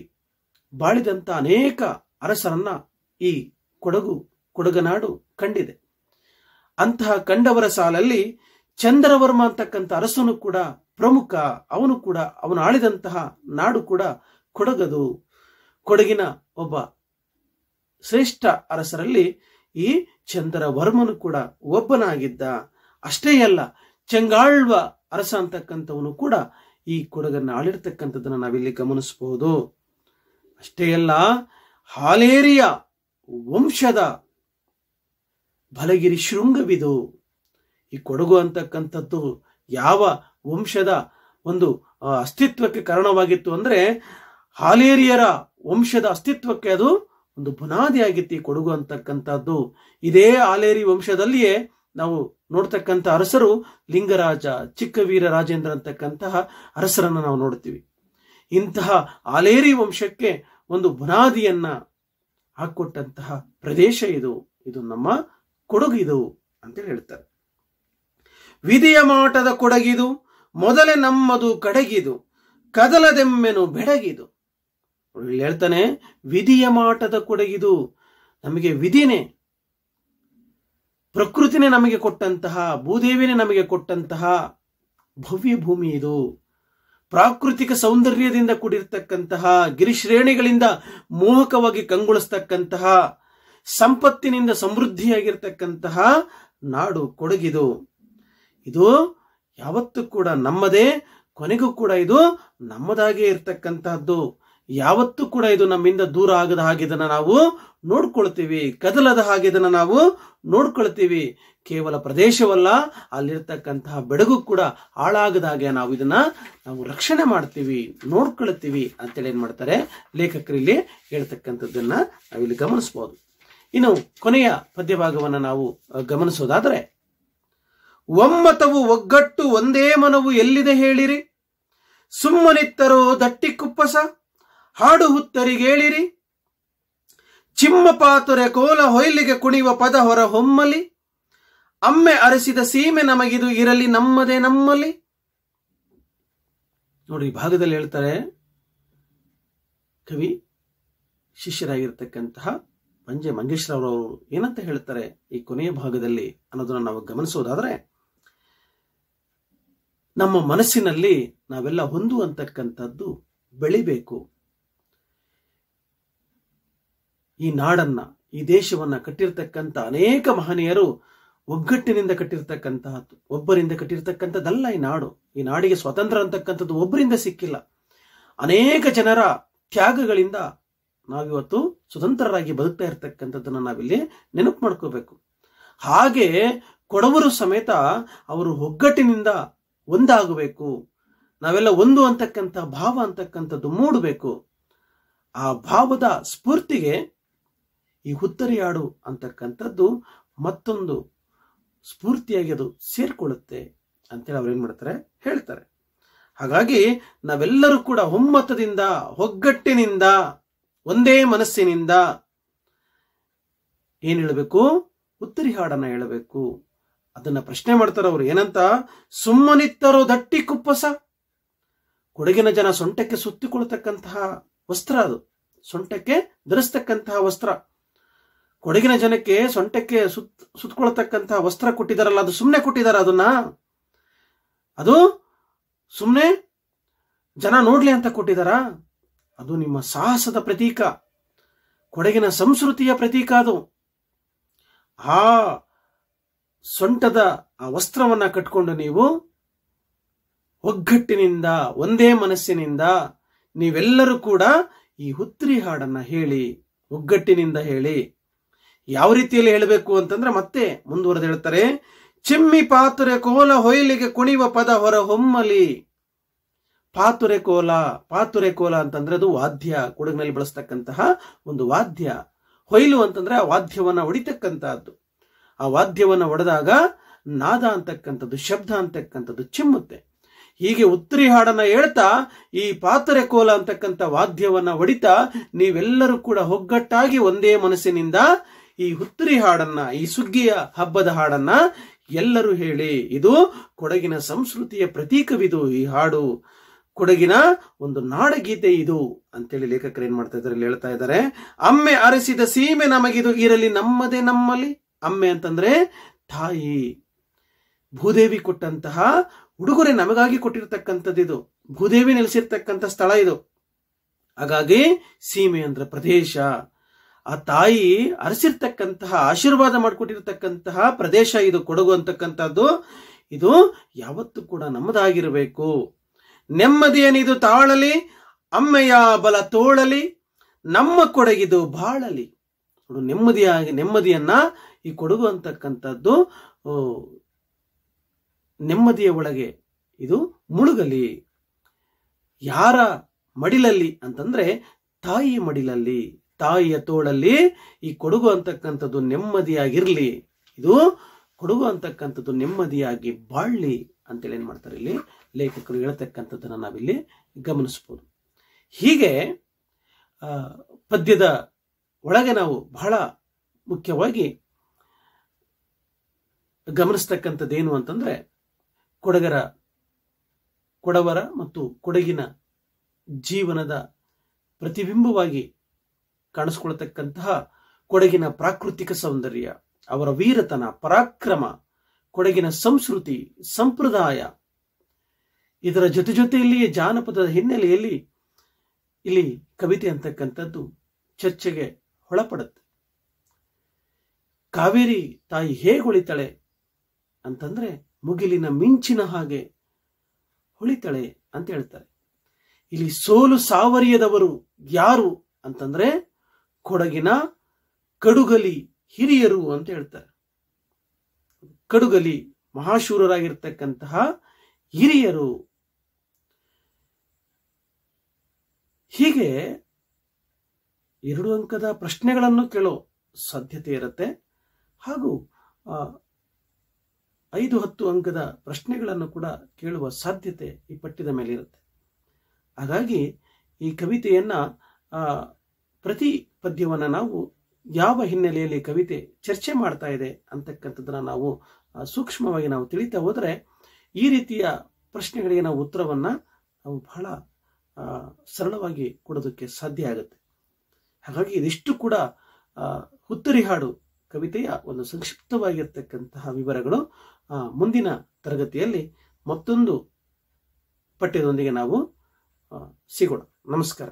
ಬಾಳಿದಂಥ ಅನೇಕ ಅರಸರನ್ನ ಈ ಕೊಡಗು ಕೊಡಗನಾಡು ಕಂಡಿದೆ ಅಂತಹ ಕಂಡವರ ಸಾಲಲ್ಲಿ ಚಂದ್ರವರ್ಮ ಅಂತಕ್ಕಂಥ ಅರಸನು ಕೂಡ ಪ್ರಮುಖ ಅವನು ಕೂಡ ಅವನು ಆಳಿದಂತಹ ನಾಡು ಕೂಡ ಕೊಡಗದು ಕೊಡಗಿನ ಒಬ್ಬ ಶ್ರೇಷ್ಠ ಅರಸರಲ್ಲಿ ಈ ಚಂದ್ರವರ್ಮನು ಕೂಡ ಒಬ್ಬನಾಗಿದ್ದ ಅಷ್ಟೇ ಅಲ್ಲ ಚೆಂಗಾಳ್ವ ಅರಸ ಅಂತಕ್ಕಂಥವನು ಕೂಡ ಈ ಕೊಡಗನ್ನು ಆಳಿರ್ತಕ್ಕಂಥದ್ದನ್ನು ನಾವಿಲ್ಲಿ ಗಮನಿಸಬಹುದು ಅಷ್ಟೇ ಅಲ್ಲ ಹಾಲೇರಿಯ ವಂಶದ ಬಲಗಿರಿ ಶೃಂಗವಿದು ಈ ಕೊಡಗು ಅಂತಕ್ಕಂಥದ್ದು ಯಾವ ವಂಶದ ಒಂದು ಅಸ್ತಿತ್ವಕ್ಕೆ ಕಾರಣವಾಗಿತ್ತು ಅಂದ್ರೆ ಹಾಲೇರಿಯರ ವಂಶದ ಅಸ್ತಿತ್ವಕ್ಕೆ ಅದು ಒಂದು ಬುನಾದಿ ಆಗಿತ್ತು ಈ ಕೊಡಗು ಅಂತಕ್ಕಂಥದ್ದು ಇದೇ ಹಾಲೇರಿ ವಂಶದಲ್ಲಿಯೇ ನಾವು ನೋಡ್ತಕ್ಕಂಥ ಅರಸರು ಲಿಂಗರಾಜ ಚಿಕ್ಕವೀರ ರಾಜೇಂದ್ರ ಅಂತಕ್ಕಂತಹ ಅರಸರನ್ನು ನಾವು ನೋಡ್ತೀವಿ ಇಂತಹ ಆಲೇರಿ ವಂಶಕ್ಕೆ ಒಂದು ಬುನಾದಿಯನ್ನ ಹಾಕೊಟ್ಟಂತಹ ಪ್ರದೇಶ ಇದು ಇದು ನಮ್ಮ ಕೊಡಗಿದು ಅಂತೇಳಿ ಹೇಳ್ತಾರೆ ವಿಧಿಯ ಮಾಟದ ಕೊಡಗಿದು ಮೊದಲೇ ನಮ್ಮದು ಕಡಗಿದು ಕದಲದೆಮ್ಮೆನು ಬೆಡಗಿದು ಹೇಳ್ತಾನೆ ವಿಧಿಯ ಮಾಟದ ಕೊಡಗಿದು ನಮಗೆ ವಿಧಿನೇ ಪ್ರಕೃತಿನೇ ನಮಗೆ ಕೊಟ್ಟಂತಹ ಭೂದೇವಿನೇ ನಮಗೆ ಕೊಟ್ಟಂತಹ ಭವ್ಯ ಭೂಮಿ ಇದು ಪ್ರಾಕೃತಿಕ ಸೌಂದರ್ಯದಿಂದ ಕೂಡಿರ್ತಕ್ಕಂತಹ ಗಿರಿಶ್ರೇಣಿಗಳಿಂದ ಮೋಹಕವಾಗಿ ಕಂಗೊಳಿಸ್ತಕ್ಕಂತಹ ಸಂಪತ್ತಿನಿಂದ ಸಮೃದ್ಧಿಯಾಗಿರ್ತಕ್ಕಂತಹ ನಾಡು ಕೊಡಗಿದು ಇದು ಯಾವತ್ತೂ ಕೂಡ ನಮ್ಮದೇ ಕೊನೆಗೂ ಕೂಡ ಇದು ನಮ್ಮದಾಗೇ ಇರ್ತಕ್ಕಂತಹದ್ದು ಯಾವತ್ತೂ ಕೂಡ ಇದು ನಮ್ಮಿಂದ ದೂರ ಆಗದ ಹಾಗೆ ಇದನ್ನ ನಾವು ನೋಡ್ಕೊಳ್ತೀವಿ ಕದಲದ ಹಾಗೆ ಇದನ್ನ ನಾವು ನೋಡ್ಕೊಳ್ತೀವಿ ಕೇವಲ ಪ್ರದೇಶವಲ್ಲ ಅಲ್ಲಿರ್ತಕ್ಕಂತಹ ಬೆಡಗು ಕೂಡ ಹಾಳಾಗದ ಹಾಗೆ ನಾವು ಇದನ್ನ ನಾವು ರಕ್ಷಣೆ ಮಾಡ್ತೀವಿ ನೋಡ್ಕೊಳ್ತೀವಿ ಅಂತೇಳಿ ಏನ್ ಮಾಡ್ತಾರೆ ಲೇಖಕರಲ್ಲಿ ಹೇಳ್ತಕ್ಕಂಥದ್ದನ್ನ ನಾವಿಲ್ಲಿ ಗಮನಿಸಬಹುದು ಇನ್ನು ಕೊನೆಯ ಪದ್ಯಭಾಗವನ್ನ ನಾವು ಗಮನಿಸೋದಾದರೆ ಒಮ್ಮತವು ಒಗ್ಗಟ್ಟು ಒಂದೇ ಮನವು ಎಲ್ಲಿದೆ ಹೇಳಿರಿ ಸುಮ್ಮನಿತ್ತರೋ ದಟ್ಟಿ ಕುಪ್ಪಸ ಹಾಡು ಹುತ್ತರಿಗೇಳಿರಿ ಚಿಮ್ಮ ಪಾತುರೆ ಕೋಲ ಹೊಯ್ಲಿಗೆ ಕುಣಿಯುವ ಪದ ಹೊರ ಹೊಮ್ಮಲಿ ಅಮ್ಮೆ ಅರಸಿದ ಸೀಮೆ ನಮಗಿದು ಇರಲಿ ನಮ್ಮದೇ ನಮ್ಮಲ್ಲಿ ನೋಡಿ ಈ ಭಾಗದಲ್ಲಿ ಹೇಳ್ತಾರೆ ಕವಿ ಶಿಷ್ಯರಾಗಿರ್ತಕ್ಕಂತಹ ಮಂಜೆ ಅವರು ಏನಂತ ಹೇಳ್ತಾರೆ ಈ ಕೊನೆಯ ಭಾಗದಲ್ಲಿ ಅನ್ನೋದನ್ನ ನಾವು ಗಮನಿಸೋದಾದ್ರೆ ನಮ್ಮ ಮನಸ್ಸಿನಲ್ಲಿ ನಾವೆಲ್ಲ ಹೊಂದುವಂತಕ್ಕಂಥದ್ದು ಬೆಳಿಬೇಕು ಈ ನಾಡನ್ನ ಈ ದೇಶವನ್ನ ಕಟ್ಟಿರ್ತಕ್ಕಂಥ ಅನೇಕ ಮಹನೀಯರು ಒಗ್ಗಟ್ಟಿನಿಂದ ಕಟ್ಟಿರ್ತಕ್ಕಂತಹದ್ದು ಒಬ್ಬರಿಂದ ಕಟ್ಟಿರ್ತಕ್ಕಂಥದ್ದಲ್ಲ ಈ ನಾಡು ಈ ನಾಡಿಗೆ ಸ್ವತಂತ್ರ ಅಂತಕ್ಕಂಥದ್ದು ಒಬ್ಬರಿಂದ ಸಿಕ್ಕಿಲ್ಲ ಅನೇಕ ಜನರ ತ್ಯಾಗಗಳಿಂದ ನಾವಿವತ್ತು ಸ್ವತಂತ್ರರಾಗಿ ಬದುಕ್ತಾ ಇರ್ತಕ್ಕಂಥದ್ದನ್ನ ನಾವಿಲ್ಲಿ ನೆನಪು ಮಾಡ್ಕೋಬೇಕು ಹಾಗೆ ಕೊಡವರು ಸಮೇತ ಅವರು ಒಗ್ಗಟ್ಟಿನಿಂದ ಒಂದಾಗಬೇಕು ನಾವೆಲ್ಲ ಒಂದು ಅಂತಕ್ಕಂಥ ಭಾವ ಅಂತಕ್ಕಂಥದ್ದು ಮೂಡಬೇಕು ಆ ಭಾವದ ಸ್ಫೂರ್ತಿಗೆ ಈ ಹುತ್ತರಿ ಹಾಡು ಅಂತಕ್ಕಂಥದ್ದು ಮತ್ತೊಂದು ಸ್ಫೂರ್ತಿಯಾಗಿ ಅದು ಸೇರ್ಕೊಳ್ಳುತ್ತೆ ಅಂತೇಳಿ ಅವ್ರು ಏನು ಮಾಡ್ತಾರೆ ಹೇಳ್ತಾರೆ ಹಾಗಾಗಿ ನಾವೆಲ್ಲರೂ ಕೂಡ ಒಮ್ಮತದಿಂದ ಒಗ್ಗಟ್ಟಿನಿಂದ ಒಂದೇ ಮನಸ್ಸಿನಿಂದ ಏನು ಹೇಳಬೇಕು ಹುತ್ತರಿ ಹಾಡನ್ನ ಹೇಳಬೇಕು ಅದನ್ನ ಪ್ರಶ್ನೆ ಮಾಡ್ತಾರೆ ಅವರು ಏನಂತ ಸುಮ್ಮನಿತ್ತರೋ ದಟ್ಟಿ ಕುಪ್ಪಸ ಕೊಡಗಿನ ಜನ ಸೊಂಟಕ್ಕೆ ಸುತ್ತಿಕೊಳ್ತಕ್ಕಂತಹ ವಸ್ತ್ರ ಅದು ಸೊಂಟಕ್ಕೆ ಧರಿಸ್ತಕ್ಕಂತಹ ವಸ್ತ್ರ ಕೊಡಗಿನ ಜನಕ್ಕೆ ಸೊಂಟಕ್ಕೆ ಸುತ್ ಸುತ್ತಕೊಳ್ತಕ್ಕಂತಹ ವಸ್ತ್ರ ಕೊಟ್ಟಿದಾರಲ್ಲ ಅದು ಸುಮ್ಮನೆ ಕೊಟ್ಟಿದ್ದಾರೆ ಅದನ್ನ ಅದು ಸುಮ್ಮನೆ ಜನ ನೋಡ್ಲಿ ಅಂತ ಕೊಟ್ಟಿದಾರ ಅದು ನಿಮ್ಮ ಸಾಹಸದ ಪ್ರತೀಕ ಕೊಡಗಿನ ಸಂಸ್ಕೃತಿಯ ಪ್ರತೀಕ ಅದು ಆ ಸೊಂಟದ ಆ ವಸ್ತ್ರವನ್ನ ಕಟ್ಕೊಂಡು ನೀವು ಒಗ್ಗಟ್ಟಿನಿಂದ ಒಂದೇ ಮನಸ್ಸಿನಿಂದ ನೀವೆಲ್ಲರೂ ಕೂಡ ಈ ಹುತ್ರಿ ಹಾಡನ್ನ ಹೇಳಿ ಒಗ್ಗಟ್ಟಿನಿಂದ ಹೇಳಿ ಯಾವ ರೀತಿಯಲ್ಲಿ ಹೇಳಬೇಕು ಅಂತಂದ್ರೆ ಮತ್ತೆ ಮುಂದುವರೆದು ಹೇಳ್ತಾರೆ ಚಿಮ್ಮಿ ಪಾತುರೆ ಕೋಲ ಹೊಯ್ಲಿಗೆ ಕುಣಿವ ಪದ ಹೊರ ಹೊಮ್ಮಲಿ ಪಾತುರೆ ಕೋಲ ಪಾತುರೆ ಕೋಲ ಅಂತಂದ್ರೆ ಅದು ವಾದ್ಯ ಕೊಡಗಿನಲ್ಲಿ ಬಳಸ್ತಕ್ಕಂತಹ ಒಂದು ವಾದ್ಯ ಹೊಯ್ಲು ಅಂತಂದ್ರೆ ಆ ವಾದ್ಯವನ್ನ ಹೊಡಿತಕ್ಕಂತಹದ್ದು ಆ ವಾದ್ಯವನ್ನ ಹೊಡೆದಾಗ ನಾದ ಅಂತಕ್ಕಂಥದ್ದು ಶಬ್ದ ಅಂತಕ್ಕಂಥದ್ದು ಚಿಮ್ಮುತ್ತೆ ಹೀಗೆ ಉತ್ತರಿ ಹಾಡನ್ನ ಹೇಳ್ತಾ ಈ ಪಾತರೆ ಕೋಲ ಅಂತಕ್ಕಂಥ ವಾದ್ಯವನ್ನ ಹೊಡಿತಾ ನೀವೆಲ್ಲರೂ ಕೂಡ ಒಗ್ಗಟ್ಟಾಗಿ ಒಂದೇ ಮನಸ್ಸಿನಿಂದ ಈ ಹುತ್ತರಿ ಹಾಡನ್ನ ಈ ಸುಗ್ಗಿಯ ಹಬ್ಬದ ಹಾಡನ್ನ ಎಲ್ಲರೂ ಹೇಳಿ ಇದು ಕೊಡಗಿನ ಸಂಸ್ಕೃತಿಯ ಪ್ರತೀಕವಿದು ಈ ಹಾಡು ಕೊಡಗಿನ ಒಂದು ನಾಡಗೀತೆ ಇದು ಅಂತೇಳಿ ಲೇಖಕರು ಏನ್ ಮಾಡ್ತಾ ಇದ್ದಾರೆ ಹೇಳ್ತಾ ಇದ್ದಾರೆ ಅಮ್ಮೆ ಅರಸಿದ ಸೀಮೆ ನಮಗಿದು ಇರಲಿ ನಮ್ಮದೇ ನಮ್ಮಲ್ಲಿ ಅಮ್ಮೆ ಅಂತಂದ್ರೆ ತಾಯಿ ಭೂದೇವಿ ಕೊಟ್ಟಂತಹ ಉಡುಗೊರೆ ನಮಗಾಗಿ ಇದು ಭೂದೇವಿ ನೆಲೆಸಿರ್ತಕ್ಕಂಥ ಸ್ಥಳ ಇದು ಹಾಗಾಗಿ ಸೀಮೆ ಅಂದ್ರೆ ಪ್ರದೇಶ ಆ ತಾಯಿ ಅರಸಿರ್ತಕ್ಕಂತಹ ಆಶೀರ್ವಾದ ಮಾಡಿಕೊಟ್ಟಿರ್ತಕ್ಕಂತಹ ಪ್ರದೇಶ ಇದು ಕೊಡಗು ಅಂತಕ್ಕಂಥದ್ದು ಇದು ಯಾವತ್ತೂ ಕೂಡ ನಮ್ಮದಾಗಿರಬೇಕು ನೆಮ್ಮದಿಯನಿದು ತಾಳಲಿ ಅಮ್ಮೆಯ ಬಲ ತೋಳಲಿ ನಮ್ಮ ಕೊಡಗಿದು ಬಾಳಲಿ ನೋಡು ನೆಮ್ಮದಿಯಾಗಿ ನೆಮ್ಮದಿಯನ್ನ ಈ ಕೊಡಗು ಅಂತಕ್ಕಂಥದ್ದು ನೆಮ್ಮದಿಯ ಒಳಗೆ ಇದು ಮುಳುಗಲಿ ಯಾರ ಮಡಿಲಲ್ಲಿ ಅಂತಂದ್ರೆ ತಾಯಿ ಮಡಿಲಲ್ಲಿ ತಾಯಿಯ ತೋಳಲ್ಲಿ ಈ ಕೊಡುಗು ಅಂತಕ್ಕಂಥದ್ದು ನೆಮ್ಮದಿಯಾಗಿರಲಿ ಇದು ಕೊಡುಗು ಅಂತಕ್ಕಂಥದ್ದು ನೆಮ್ಮದಿಯಾಗಿ ಬಾಳ್ಲಿ ಅಂತೇಳಿ ಏನು ಮಾಡ್ತಾರೆ ಇಲ್ಲಿ ಲೇಖಕರು ಹೇಳ್ತಕ್ಕಂಥದ್ದನ್ನು ನಾವಿಲ್ಲಿ ಗಮನಿಸ್ಬೋದು ಹೀಗೆ ಪದ್ಯದ ಒಳಗೆ ನಾವು ಬಹಳ ಮುಖ್ಯವಾಗಿ ಗಮನಿಸ್ತಕ್ಕಂಥದ್ದೇನು ಅಂತಂದರೆ ಕೊಡಗರ ಕೊಡವರ ಮತ್ತು ಕೊಡಗಿನ ಜೀವನದ ಪ್ರತಿಬಿಂಬವಾಗಿ ಕಾಣಿಸ್ಕೊಳ್ತಕ್ಕಂತಹ ಕೊಡಗಿನ ಪ್ರಾಕೃತಿಕ ಸೌಂದರ್ಯ ಅವರ ವೀರತನ ಪರಾಕ್ರಮ ಕೊಡಗಿನ ಸಂಸ್ಕೃತಿ ಸಂಪ್ರದಾಯ ಇದರ ಜೊತೆ ಜೊತೆಯಲ್ಲಿಯೇ ಜಾನಪದದ ಹಿನ್ನೆಲೆಯಲ್ಲಿ ಇಲ್ಲಿ ಕವಿತೆ ಅಂತಕ್ಕಂಥದ್ದು ಚರ್ಚೆಗೆ ಒಳಪಡುತ್ತೆ ಕಾವೇರಿ ತಾಯಿ ಹೊಳಿತಾಳೆ ಅಂತಂದ್ರೆ ಮುಗಿಲಿನ ಮಿಂಚಿನ ಹಾಗೆ ಹೊಳಿತಾಳೆ ಅಂತ ಹೇಳ್ತಾರೆ ಇಲ್ಲಿ ಸೋಲು ಸಾವರಿಯದವರು ಯಾರು ಅಂತಂದ್ರೆ ಕೊಡಗಿನ ಕಡುಗಲಿ ಹಿರಿಯರು ಅಂತ ಹೇಳ್ತಾರೆ ಕಡುಗಲಿ ಮಹಾಶೂರರಾಗಿರ್ತಕ್ಕಂತಹ ಹಿರಿಯರು ಹೀಗೆ ಎರಡು ಅಂಕದ ಪ್ರಶ್ನೆಗಳನ್ನು ಕೇಳೋ ಸಾಧ್ಯತೆ ಇರುತ್ತೆ ಹಾಗೂ ಐದು ಹತ್ತು ಅಂಕದ ಪ್ರಶ್ನೆಗಳನ್ನು ಕೂಡ ಕೇಳುವ ಸಾಧ್ಯತೆ ಈ ಪಠ್ಯದ ಇರುತ್ತೆ ಹಾಗಾಗಿ ಈ ಕವಿತೆಯನ್ನ ಪ್ರತಿ ಪದ್ಯವನ್ನು ನಾವು ಯಾವ ಹಿನ್ನೆಲೆಯಲ್ಲಿ ಕವಿತೆ ಚರ್ಚೆ ಮಾಡ್ತಾ ಇದೆ ಅಂತಕ್ಕಂಥದ್ದನ್ನ ನಾವು ಸೂಕ್ಷ್ಮವಾಗಿ ನಾವು ತಿಳಿತಾ ಹೋದರೆ ಈ ರೀತಿಯ ಪ್ರಶ್ನೆಗಳಿಗೆ ನಾವು ಉತ್ತರವನ್ನ ನಾವು ಬಹಳ ಸರಳವಾಗಿ ಕೊಡೋದಕ್ಕೆ ಸಾಧ್ಯ ಆಗುತ್ತೆ ಹಾಗಾಗಿ ಇದಿಷ್ಟು ಕೂಡ ಹುತ್ತರಿ ಹಾಡು ಕವಿತೆಯ ಒಂದು ಸಂಕ್ಷಿಪ್ತವಾಗಿರ್ತಕ್ಕಂತಹ ವಿವರಗಳು ಮುಂದಿನ ತರಗತಿಯಲ್ಲಿ ಮತ್ತೊಂದು ಪಠ್ಯದೊಂದಿಗೆ ನಾವು ಸಿಗೋಣ ನಮಸ್ಕಾರ